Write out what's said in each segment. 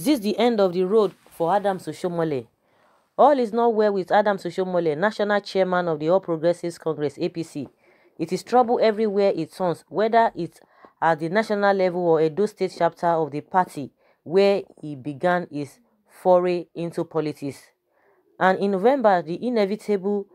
Is this the end of the road for Adam Sushomole? All is not well with Adam Sushomole, national chairman of the All Progressives Congress, APC. It is trouble everywhere it turns, whether it's at the national level or a do State chapter of the party, where he began his foray into politics. And in November, the inevitable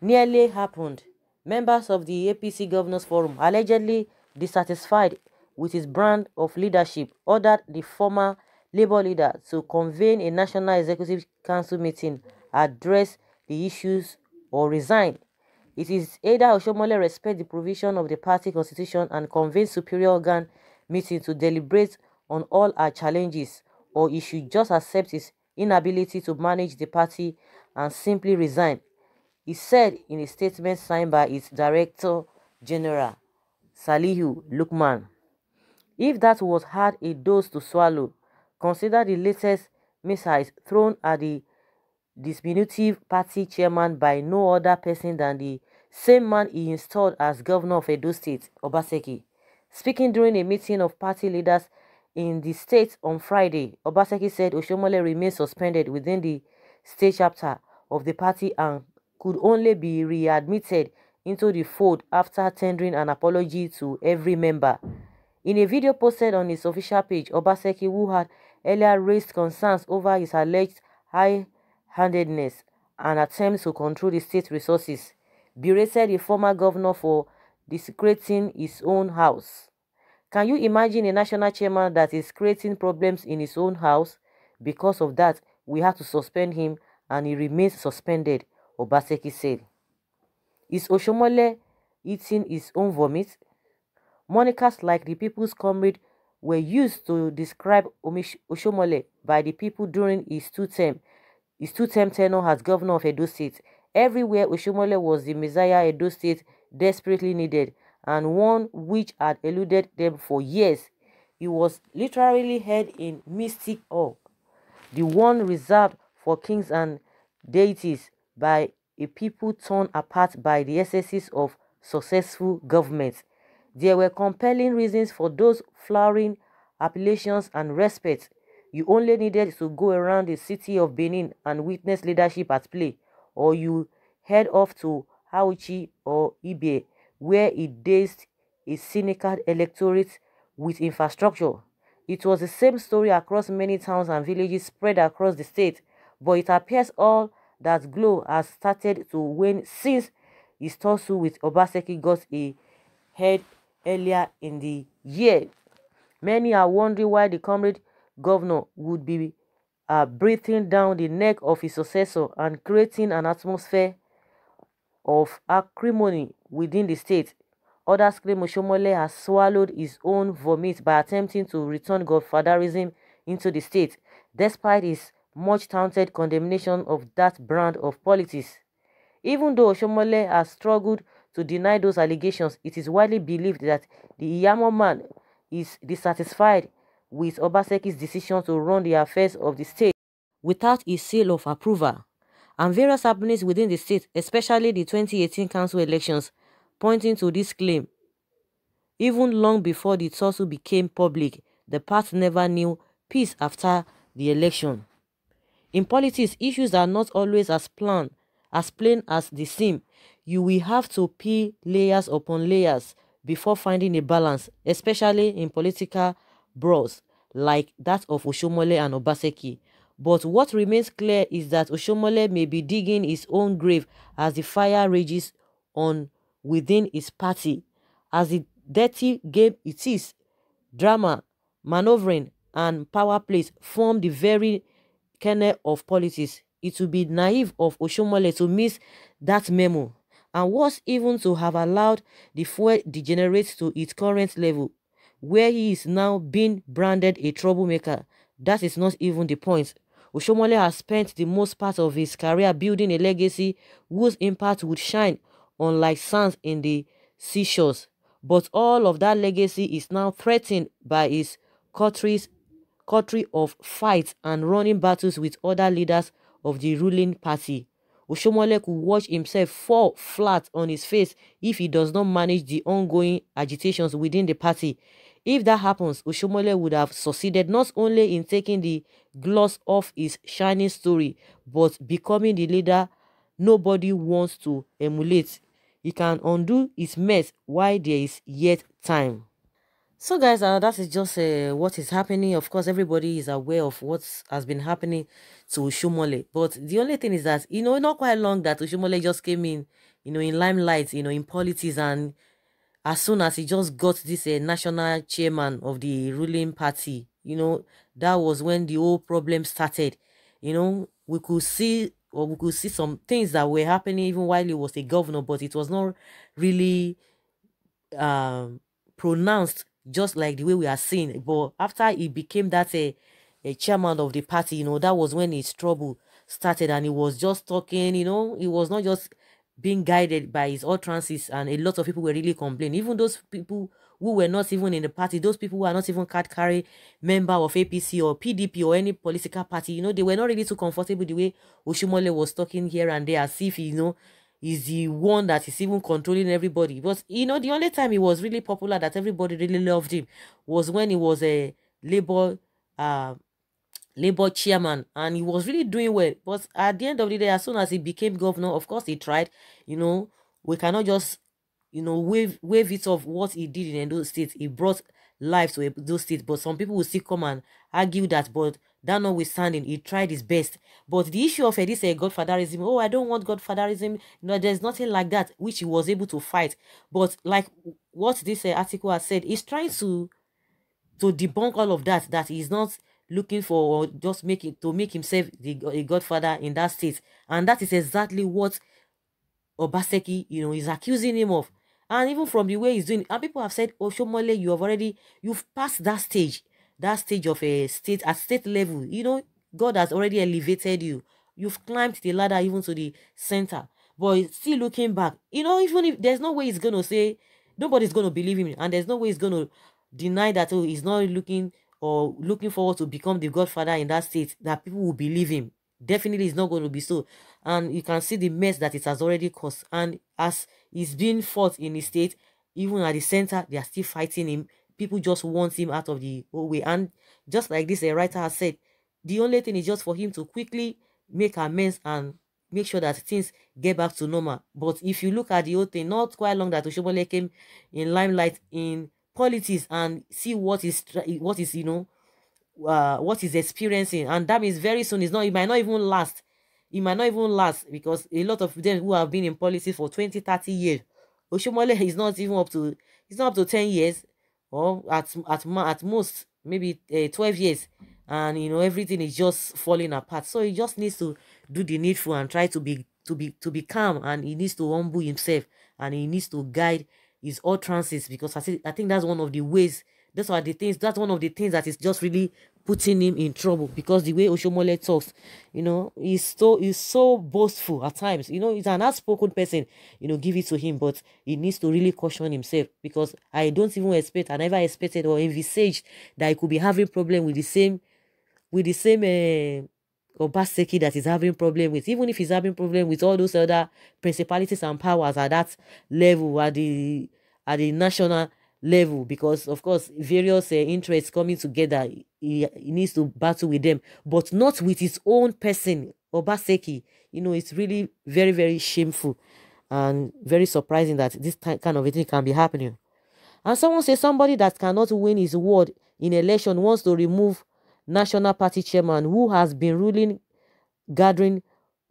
nearly happened. Members of the APC Governors Forum, allegedly dissatisfied with his brand of leadership, ordered the former Labour leader to convene a National Executive Council meeting, address the issues or resign. It is either Oshomole respect the provision of the party constitution and convene superior organ meeting to deliberate on all our challenges, or he should just accept his inability to manage the party and simply resign, he said in a statement signed by its Director General, Salihu Lukman. If that was hard a dose to swallow, Consider the latest missiles thrown at the diminutive party chairman by no other person than the same man he installed as governor of Edo State, Obaseki. Speaking during a meeting of party leaders in the state on Friday, Obaseki said Oshomole remains suspended within the state chapter of the party and could only be readmitted into the fold after tendering an apology to every member. In a video posted on his official page, Obaseki, who had earlier raised concerns over his alleged high-handedness and attempts to control the state resources, berated the former governor for desecrating his own house. Can you imagine a national chairman that is creating problems in his own house? Because of that, we had to suspend him and he remains suspended, Obaseki said. Is Oshomole eating his own vomit? Monikers like the People's Comrade were used to describe Oshomole by the people during his two-term his two-term tenure as governor of Edo State. Everywhere Oshomole was the Messiah Edo State desperately needed and one which had eluded them for years. He was literally held in mystic awe, the one reserved for kings and deities by a people torn apart by the excesses of successful governments. There were compelling reasons for those flowering appellations and respect. You only needed to go around the city of Benin and witness leadership at play, or you head off to Hauchi or Ibe, where it dazed a cynical electorate with infrastructure. It was the same story across many towns and villages spread across the state, but it appears all that glow has started to wane since Istosu with Obaseki got a head earlier in the year. Many are wondering why the comrade governor would be uh, breathing down the neck of his successor and creating an atmosphere of acrimony within the state. Others claim Oshomole has swallowed his own vomit by attempting to return godfatherism into the state, despite his much-taunted condemnation of that brand of politics. Even though Oshomole has struggled to deny those allegations, it is widely believed that the Iyamo man is dissatisfied with Obaseki's decision to run the affairs of the state without his seal of approval, and various happenings within the state, especially the 2018 council elections, pointing to this claim. Even long before the tussle became public, the party never knew peace after the election. In politics, issues are not always as planned as plain as the seam. You will have to peel layers upon layers before finding a balance, especially in political brawls like that of Oshomole and Obaseki. But what remains clear is that Oshomole may be digging his own grave as the fire rages on within his party. As the dirty game it is, drama, maneuvering, and power plays form the very kernel of politics. It would be naive of Oshomole to miss that memo and worse even to have allowed the fuel degenerate to its current level, where he is now being branded a troublemaker. That is not even the point. Oshomole has spent the most part of his career building a legacy whose impact would shine unlike sands in the seashores. But all of that legacy is now threatened by his country's country of fights and running battles with other leaders of the ruling party. Oshomole could watch himself fall flat on his face if he does not manage the ongoing agitations within the party. If that happens, Oshomole would have succeeded not only in taking the gloss off his shining story, but becoming the leader nobody wants to emulate. He can undo his mess while there is yet time. So guys, uh, that is just uh, what is happening. Of course, everybody is aware of what has been happening to Ushumole. But the only thing is that, you know, not quite long that Ushumole just came in, you know, in limelight, you know, in politics. And as soon as he just got this uh, national chairman of the ruling party, you know, that was when the whole problem started. You know, we could see or we could see some things that were happening even while he was a governor, but it was not really um, pronounced just like the way we are seeing. But after he became that a, eh, a eh, chairman of the party, you know, that was when his trouble started and he was just talking, you know, he was not just being guided by his utterances and a lot of people were really complaining. Even those people who were not even in the party, those people who are not even card carry member of APC or PDP or any political party, you know, they were not really too comfortable the way Oshimole was talking here and there as if, you know, is the one that is even controlling everybody. But you know, the only time he was really popular that everybody really loved him was when he was a labor uh, um, labor chairman and he was really doing well. But at the end of the day, as soon as he became governor, of course he tried, you know, we cannot just you know wave wave it off what he did in those states. He brought life to those states. but some people will still come and argue that but that notwithstanding, he tried his best. But the issue of Edith a godfatherism, oh, I don't want godfatherism. No, there's nothing like that, which he was able to fight. But like what this uh, article has said, he's trying to to debunk all of that, that he's not looking for or just making to make himself the, the godfather in that state. And that is exactly what Obaseki, you know, is accusing him of. And even from the way he's doing, and people have said, Oh, Shomole, you have already, you've passed that stage that stage of a state at state level you know god has already elevated you you've climbed the ladder even to the center but still looking back you know even if there's no way he's gonna say nobody's gonna believe him and there's no way he's gonna deny that oh he's not looking or looking forward to become the godfather in that state that people will believe him definitely it's not going to be so and you can see the mess that it has already caused and as it's being fought in the state even at the center they are still fighting him people just want him out of the whole way. And just like this, a writer has said, the only thing is just for him to quickly make amends and make sure that things get back to normal. But if you look at the whole thing, not quite long that Oshobole came in limelight in politics and see what is what is you know uh, what is experiencing, and that means very soon it's not it might not even last. It might not even last because a lot of them who have been in politics for 20, 30 years, Oshomole is not even up to it's not up to 10 years or at at at most maybe uh, 12 years and you know everything is just falling apart so he just needs to do the needful and try to be to be to be calm and he needs to humble himself and he needs to guide his utterances because I, see, I think that's one of the ways those are the things that's one of the things that is just really putting him in trouble because the way Oshomole talks, you know, he's so he's so boastful at times. You know, he's an outspoken person. You know, give it to him, but he needs to really caution himself because I don't even expect, I never expected or envisaged that he could be having problem with the same, with the same. Uh, Obaseki that is having problem with, even if he's having problem with all those other principalities and powers at that level, at the at the national level because of course various uh, interests coming together he, he, needs to battle with them but not with his own person obaseki you know it's really very very shameful and very surprising that this kind of thing can be happening and someone says somebody that cannot win his word in election wants to remove national party chairman who has been ruling gathering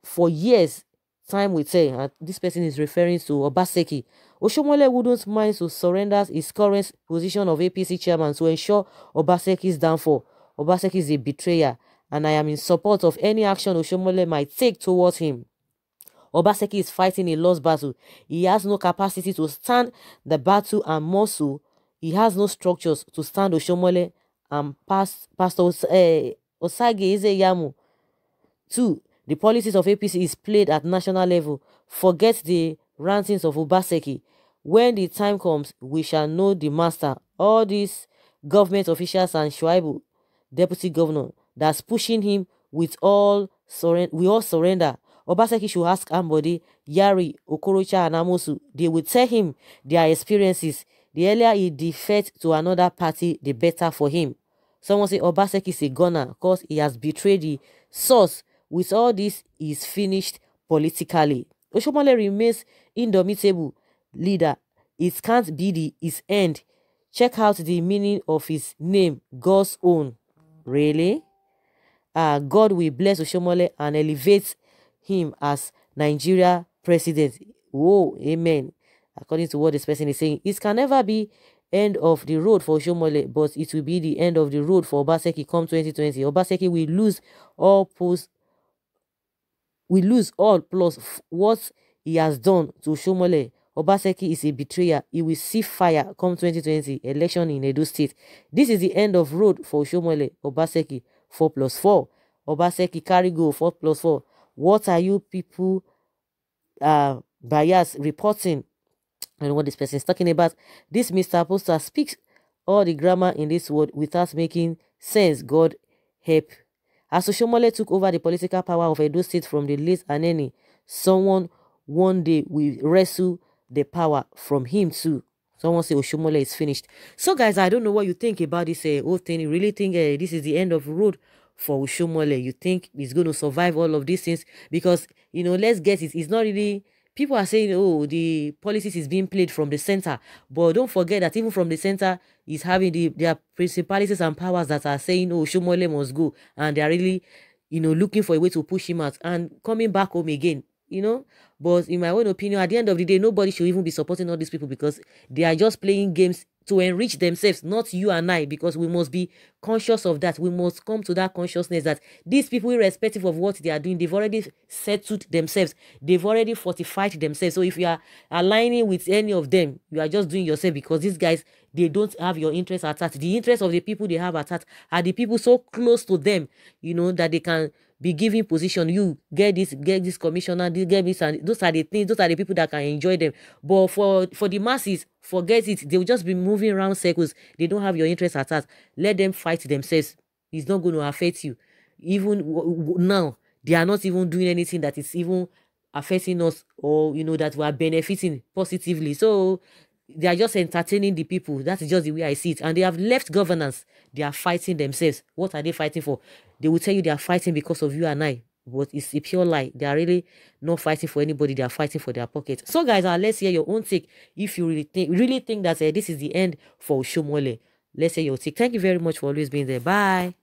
for years time will tell this person is referring to obaseki Oshomole wouldn't mind to surrender his current position of APC chairman to ensure Obaseki's downfall. Obaseki is a betrayer, and I am in support of any action Oshomole might take towards him. Obaseki is fighting a lost battle. He has no capacity to stand the battle and more so, he has no structures to stand Oshomole and past, Pastor Os uh, Osage Ezeyamu. Two, the policies of APC is played at national level. Forget the rantings of Obaseki. When the time comes, we shall know the master. All these government officials and Shuaibu, deputy governor, that's pushing him with all surrender. We all surrender. Obaseki should ask Ambody, Yari, Okorocha, and Amosu. They will tell him their experiences. The earlier he defects to another party, the better for him. Someone say Obaseki is a gunner, because he has betrayed the source. With all this, he is finished politically. Oshomole remains indomitable leader. It can't be the, his end. Check out the meaning of his name, God's own. Really? Uh, God will bless Oshomole and elevate him as Nigeria president. Whoa, amen. According to what this person is saying, it can never be end of the road for Oshomole, but it will be the end of the road for Obaseki come 2020. Obaseki will lose all post we lose all plus what he has done to Oshomole Obaseki is a betrayer. He will see fire come 2020 election in Edo State. This is the end of road for Shomole Obaseki 4 plus 4. Obaseki carry go 4 plus 4. What are you people uh, bias reporting? And what this person is talking about. This Mr. Poster speaks all the grammar in this world without making sense. God help. As Oshomole took over the political power of Edo State from the late Aneni, someone one day will wrestle the power from him too. Someone say Oshomole is finished. So guys, I don't know what you think about this uh, whole thing. You really think uh, this is the end of the road for Oshomole? You think he's going to survive all of these things? Because, you know, let's guess it. It's not really... People are saying, oh, the policies is being played from the center. But don't forget that even from the center, is having the, their principalities and powers that are saying, oh, Oshomole must go. And they are really, you know, looking for a way to push him out. And coming back home again, you know but in my own opinion at the end of the day nobody should even be supporting all these people because they are just playing games to enrich themselves not you and i because we must be conscious of that we must come to that consciousness that these people irrespective of what they are doing they've already settled themselves they've already fortified themselves so if you are aligning with any of them you are just doing yourself because these guys they don't have your interests at heart the interests of the people they have at heart are the people so close to them you know that they can be giving position you get this get this commissioner this get this and those are the things those are the people that can enjoy them but for for the masses forget it they will just be moving around circles they don't have your interest at heart let them fight themselves it's not going to affect you even now they are not even doing anything that is even affecting us or you know that we are benefiting positively so they are just entertaining the people. That's just the way I see it. And they have left governance. They are fighting themselves. What are they fighting for? They will tell you they are fighting because of you and I. But it's a pure lie. They are really not fighting for anybody. They are fighting for their pocket. So, guys, uh, let's hear your own take. If you really think, really think that uh, this is the end for Oshomole, let's hear your take. Thank you very much for always being there. Bye.